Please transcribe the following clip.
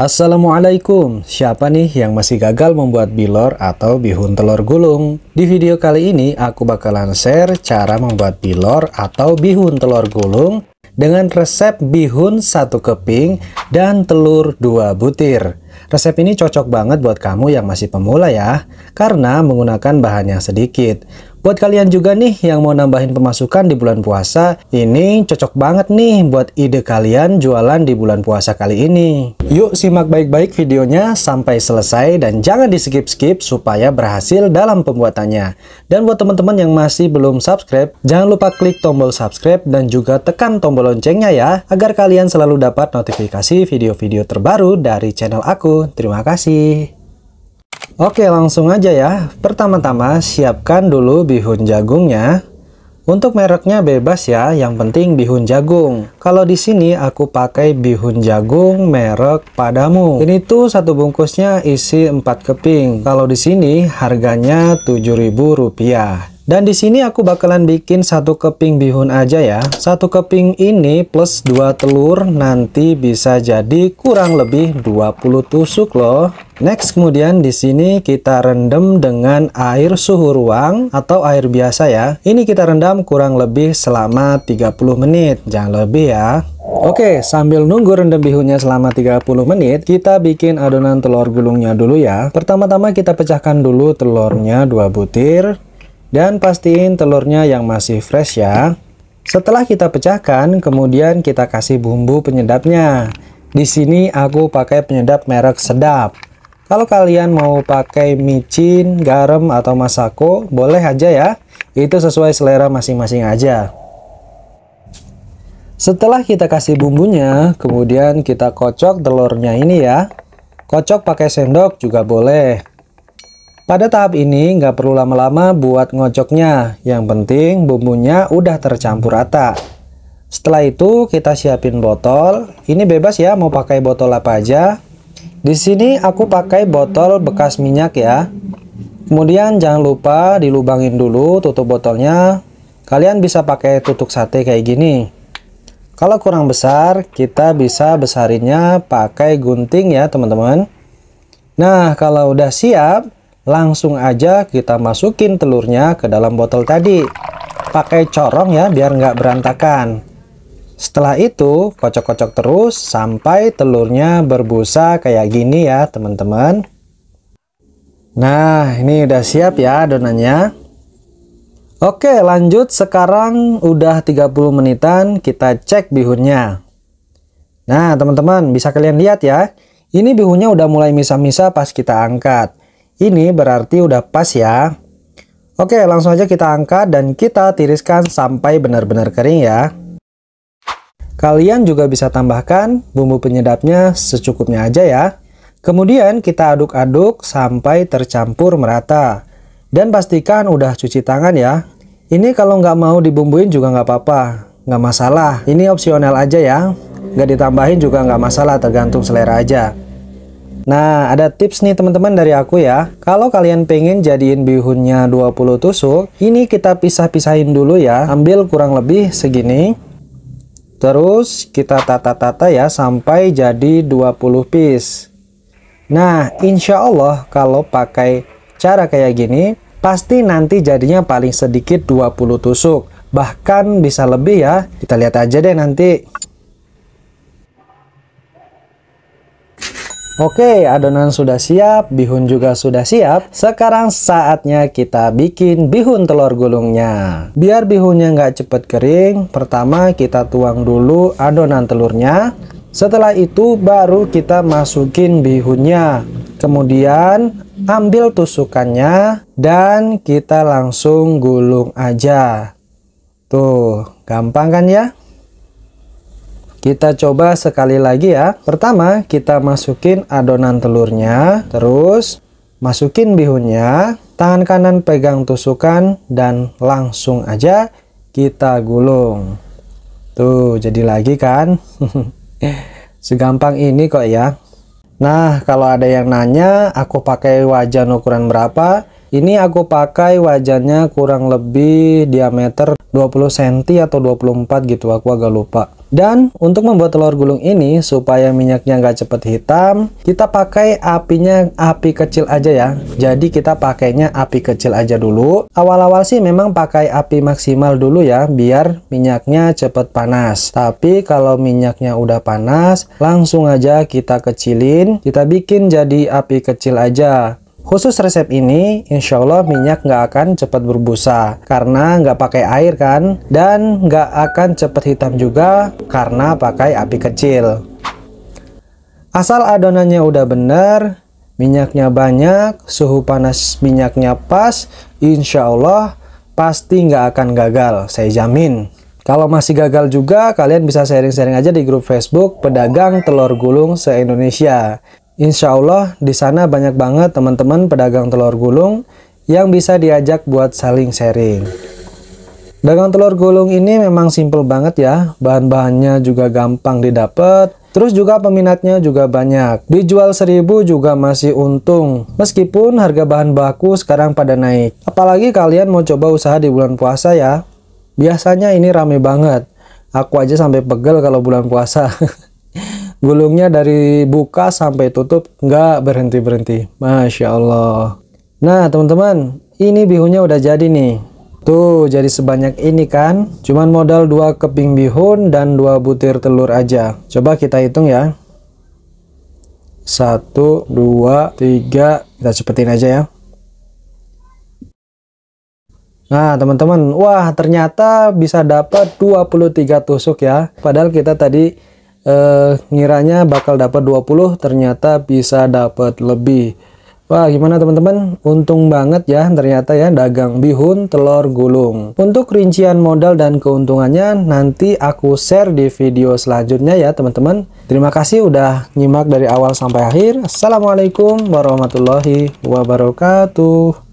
Assalamualaikum, siapa nih yang masih gagal membuat bilor atau bihun telur gulung? Di video kali ini aku bakalan share cara membuat bilor atau bihun telur gulung dengan resep bihun satu keping dan telur dua butir. Resep ini cocok banget buat kamu yang masih pemula ya, karena menggunakan bahan yang sedikit. Buat kalian juga nih yang mau nambahin pemasukan di bulan puasa, ini cocok banget nih buat ide kalian jualan di bulan puasa kali ini. Yuk simak baik-baik videonya sampai selesai dan jangan di skip-skip supaya berhasil dalam pembuatannya. Dan buat teman-teman yang masih belum subscribe, jangan lupa klik tombol subscribe dan juga tekan tombol loncengnya ya, agar kalian selalu dapat notifikasi video-video terbaru dari channel aku. Terima kasih. Oke langsung aja ya. Pertama-tama siapkan dulu bihun jagungnya. Untuk mereknya bebas ya, yang penting bihun jagung. Kalau di sini aku pakai bihun jagung merek Padamu. Ini tuh satu bungkusnya isi 4 keping. Kalau di sini harganya Rp7.000. Dan di sini aku bakalan bikin satu keping bihun aja ya. Satu keping ini plus dua telur nanti bisa jadi kurang lebih 20 tusuk loh. Next kemudian di sini kita rendam dengan air suhu ruang atau air biasa ya. Ini kita rendam kurang lebih selama 30 menit, jangan lebih ya. Oke, sambil nunggu rendam bihunnya selama 30 menit, kita bikin adonan telur gulungnya dulu ya. Pertama-tama kita pecahkan dulu telurnya 2 butir. Dan pastiin telurnya yang masih fresh ya. Setelah kita pecahkan, kemudian kita kasih bumbu penyedapnya. Di sini aku pakai penyedap merek Sedap. Kalau kalian mau pakai micin, garam, atau masako, boleh aja ya. Itu sesuai selera masing-masing aja. Setelah kita kasih bumbunya, kemudian kita kocok telurnya ini ya. Kocok pakai sendok juga boleh. Pada tahap ini nggak perlu lama-lama buat ngocoknya, yang penting bumbunya udah tercampur rata. Setelah itu kita siapin botol, ini bebas ya mau pakai botol apa aja. Di sini aku pakai botol bekas minyak ya. Kemudian jangan lupa dilubangin dulu tutup botolnya. Kalian bisa pakai tutup sate kayak gini. Kalau kurang besar, kita bisa besarinnya pakai gunting ya teman-teman. Nah, kalau udah siap, langsung aja kita masukin telurnya ke dalam botol tadi. Pakai corong ya biar nggak berantakan. Setelah itu, kocok-kocok terus sampai telurnya berbusa kayak gini ya teman-teman. Nah, ini udah siap ya adonannya. Oke, lanjut sekarang udah 30 menitan kita cek bihunnya. Nah, teman-teman bisa kalian lihat ya. Ini bihunnya udah mulai misa-misa pas kita angkat. Ini berarti udah pas ya. Oke, langsung aja kita angkat dan kita tiriskan sampai benar-benar kering ya. Kalian juga bisa tambahkan bumbu penyedapnya secukupnya aja ya. Kemudian kita aduk-aduk sampai tercampur merata. Dan pastikan udah cuci tangan ya. Ini kalau nggak mau dibumbuin juga nggak apa-apa. Nggak masalah, ini opsional aja ya. Nggak ditambahin juga nggak masalah, tergantung selera aja. Nah, ada tips nih teman-teman dari aku ya. Kalau kalian pengen jadiin bihunnya 20 tusuk, ini kita pisah-pisahin dulu ya. Ambil kurang lebih segini. Terus kita tata-tata ya sampai jadi 20 piece. Nah, insya Allah kalau pakai cara kayak gini, pasti nanti jadinya paling sedikit 20 tusuk. Bahkan bisa lebih ya. Kita lihat aja deh nanti. Oke, adonan sudah siap, bihun juga sudah siap. Sekarang saatnya kita bikin bihun telur gulungnya. Biar bihunnya nggak cepat kering, pertama kita tuang dulu adonan telurnya. Setelah itu baru kita masukin bihunnya. Kemudian ambil tusukannya dan kita langsung gulung aja. Tuh, gampang kan ya? Kita coba sekali lagi ya. Pertama, kita masukin adonan telurnya, terus masukin bihunnya, tangan kanan pegang tusukan dan langsung aja kita gulung. Tuh, jadi lagi kan? Segampang ini kok ya. Nah, kalau ada yang nanya, aku pakai wajan ukuran berapa? Ini aku pakai wajannya kurang lebih diameter 20 cm atau 24 gitu, aku agak lupa. Dan untuk membuat telur gulung ini supaya minyaknya nggak cepet hitam, kita pakai apinya api kecil aja ya. Jadi kita pakainya api kecil aja dulu. Awal-awal sih memang pakai api maksimal dulu ya, biar minyaknya cepet panas. Tapi kalau minyaknya udah panas, langsung aja kita kecilin, kita bikin jadi api kecil aja. Khusus resep ini, insya Allah minyak nggak akan cepat berbusa karena nggak pakai air kan, dan nggak akan cepat hitam juga karena pakai api kecil. Asal adonannya udah benar, minyaknya banyak, suhu panas minyaknya pas, insya Allah pasti nggak akan gagal, saya jamin. Kalau masih gagal juga, kalian bisa sharing-sharing aja di grup Facebook Pedagang Telur Gulung Se-Indonesia. Insya Allah di sana banyak banget teman-teman pedagang telur gulung yang bisa diajak buat saling sharing. Dagang telur gulung ini memang simple banget ya, bahan-bahannya juga gampang didapat, terus juga peminatnya juga banyak. Dijual seribu juga masih untung, meskipun harga bahan baku sekarang pada naik. Apalagi kalian mau coba usaha di bulan puasa ya, biasanya ini rame banget. Aku aja sampai pegel kalau bulan puasa. gulungnya dari buka sampai tutup nggak berhenti-berhenti Masya Allah nah teman-teman ini bihunnya udah jadi nih tuh jadi sebanyak ini kan cuman modal dua keping bihun dan dua butir telur aja coba kita hitung ya satu dua tiga kita cepetin aja ya Nah teman-teman, wah ternyata bisa dapat 23 tusuk ya. Padahal kita tadi eh, ngiranya bakal dapat 20 ternyata bisa dapat lebih Wah gimana teman-teman? Untung banget ya ternyata ya dagang bihun telur gulung. Untuk rincian modal dan keuntungannya nanti aku share di video selanjutnya ya teman-teman. Terima kasih udah nyimak dari awal sampai akhir. Assalamualaikum warahmatullahi wabarakatuh.